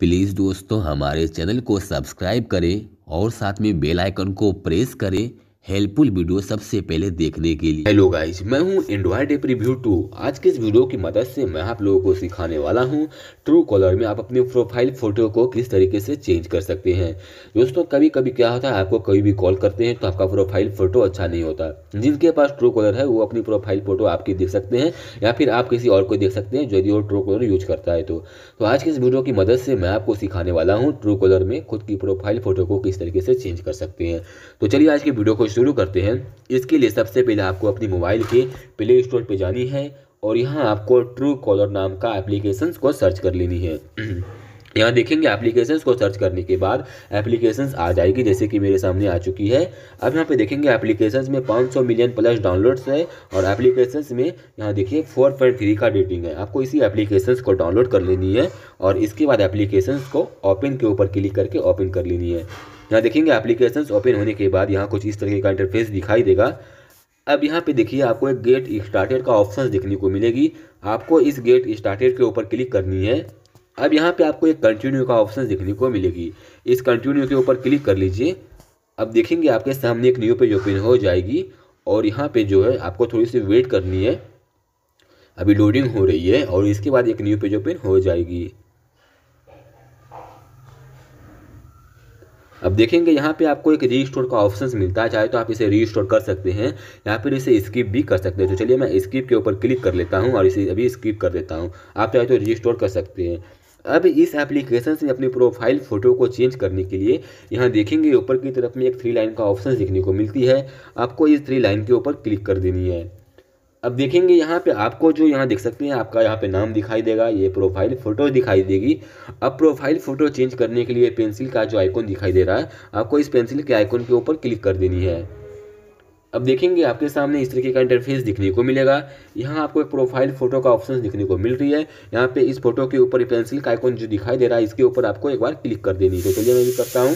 please दोस्तों हमारे channel को सब्सक्राइब करें और साथ में बेल आइकन को प्रेस करें हेल्पफुल वीडियो सबसे पहले देखने के लिए हेलो गाइस मैं हूं एंड्रॉइड एप रिव्यू टू आज के इस वीडियो की मदद से मैं आप लोगों को सिखाने वाला हूं ट्रू कॉलर में आप अपने प्रोफाइल फोटो को किस तरीके से चेंज कर सकते हैं दोस्तों कभी कभी क्या होता है आपको कभी भी कॉल करते हैं तो आपका प्रोफाइल फोटो अच्छा नहीं होता जिनके पास ट्रू कॉलर है वो अपनी प्रोफाइल फोटो आपकी देख सकते हैं या फिर आप किसी और को देख सकते हैं यदि वो ट्रू कॉलर यूज करता है तो, तो आज के इस वीडियो की मदद से मैं आपको सिखाने वाला हूँ ट्रू कॉलर में खुद की प्रोफाइल फोटो को किस तरीके से चेंज कर सकते हैं तो चलिए आज की वीडियो को शुरू करते हैं इसके लिए सबसे पहले आपको अपनी मोबाइल के प्ले स्टोर पर जानी है और यहाँ आपको ट्रू कॉलर नाम का एप्लीकेशन को सर्च कर लेनी है यहाँ देखेंगे एप्लीकेशंस को सर्च करने के बाद एप्लीकेशंस आ जाएगी जैसे कि मेरे सामने आ चुकी है अब यहाँ पे देखेंगे एप्लीकेशंस में 500 मिलियन प्लस डाउनलोड्स है और एप्लीकेशंस में यहाँ देखिए 4.3 का रेटिंग है आपको इसी एप्लीकेशंस को डाउनलोड कर लेनी है और इसके बाद एप्लीकेशंस को ओपन के ऊपर क्लिक करके ओपन कर लेनी है यहाँ देखेंगे एप्लीकेशन ओपन होने के बाद यहाँ कुछ इस तरीके का इंटरफेस दिखाई देगा अब यहाँ पे देखिए आपको एक गेट स्टार्टेड का ऑप्शन देखने को मिलेगी आपको इस गेट स्टार्टेड के ऊपर क्लिक करनी है अब यहाँ पे आपको एक कंटिन्यू का ऑप्शन देखने को मिलेगी इस कंटिन्यू के ऊपर क्लिक कर लीजिए अब देखेंगे आपके सामने एक न्यू पेज ओपन हो जाएगी और यहाँ पे जो है आपको थोड़ी सी वेट करनी है अभी लोडिंग हो रही है और इसके बाद एक न्यू पेज ओपन हो जाएगी अब देखेंगे यहाँ पे आपको एक स्टोर का ऑप्शन मिलता है चाहे तो आप इसे रीस्टोर कर सकते हैं या फिर इसे स्किप भी कर सकते हैं तो चलिए मैं स्किप के ऊपर क्लिक कर लेता हूँ और इसे अभी स्किप कर देता हूँ आप चाहे तो रीस्टोर कर सकते हैं अब इस एप्लीकेशन से अपनी प्रोफाइल फ़ोटो को चेंज करने के लिए यहाँ देखेंगे ऊपर की तरफ में एक थ्री लाइन का ऑप्शन देखने को मिलती है आपको इस थ्री लाइन के ऊपर क्लिक कर देनी है अब देखेंगे यहाँ पे आपको जो यहाँ देख सकते हैं आपका यहाँ पे नाम दिखाई देगा ये प्रोफाइल फ़ोटो दिखाई देगी अब प्रोफाइल फ़ोटो चेंज करने के लिए पेंसिल का जो आइकॉन दिखाई दे रहा है आपको इस पेंसिल के आइकॉन के ऊपर क्लिक कर देनी है अब देखेंगे आपके सामने इस तरीके का इंटरफेस दिखने को मिलेगा यहाँ आपको एक प्रोफाइल फ़ोटो का ऑप्शन दिखने को मिल रही है यहाँ पे इस फोटो के ऊपर पेंसिल का आइकॉन जो दिखाई दे रहा है इसके ऊपर आपको एक बार क्लिक कर देनी है तो चलिए मैं भी करता हूँ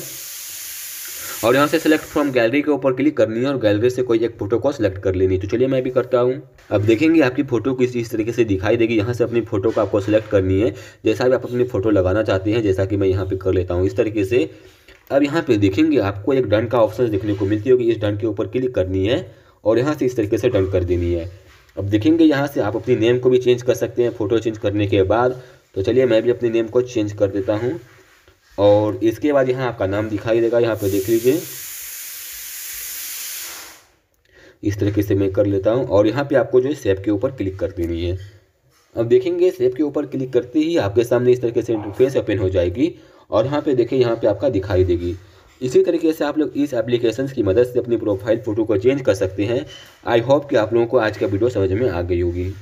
और यहाँ से सिलेक्ट फ्रॉम गैलरी के ऊपर क्लिक करनी है और गैलरी से कोई एक फोटो को सिलेक्ट कर लेनी है तो चलिए मैं भी करता हूँ अब देखेंगे आपकी फोटो किस इस तरीके से दिखाई देगी यहाँ से अपनी फोटो को आपको सिलेक्ट करनी है जैसा भी आप अपनी फोटो लगाना चाहते हैं जैसा कि मैं यहाँ पर कर लेता हूँ इस तरीके से अब यहाँ पर देखेंगे आपको एक डन का ऑप्शन देखने को मिलती होगी इस डन के ऊपर क्लिक करनी है और यहाँ से इस तरीके से डन कर देनी है अब देखेंगे यहाँ से आप अपनी नेम को भी चेंज कर सकते हैं फ़ोटो चेंज करने के बाद तो चलिए मैं भी अपने नेम को चेंज कर देता हूँ और इसके बाद यहाँ आपका नाम दिखाई देगा यहाँ पे देख लीजिए इस तरीके से मैं कर लेता हूँ और यहाँ पे आपको जो है सेब के ऊपर क्लिक कर देनी है अब देखेंगे सेब के ऊपर क्लिक करते ही आपके सामने इस तरीके से इंटरफेस ओपन हो जाएगी और यहाँ पे देखिए यहाँ पे आपका दिखाई देगी इसी तरीके से आप लोग इस एप्लीकेशन की मदद से अपनी प्रोफाइल फ़ोटो को चेंज कर सकते हैं आई होप कि आप लोगों को आज का वीडियो समझ में आ गई होगी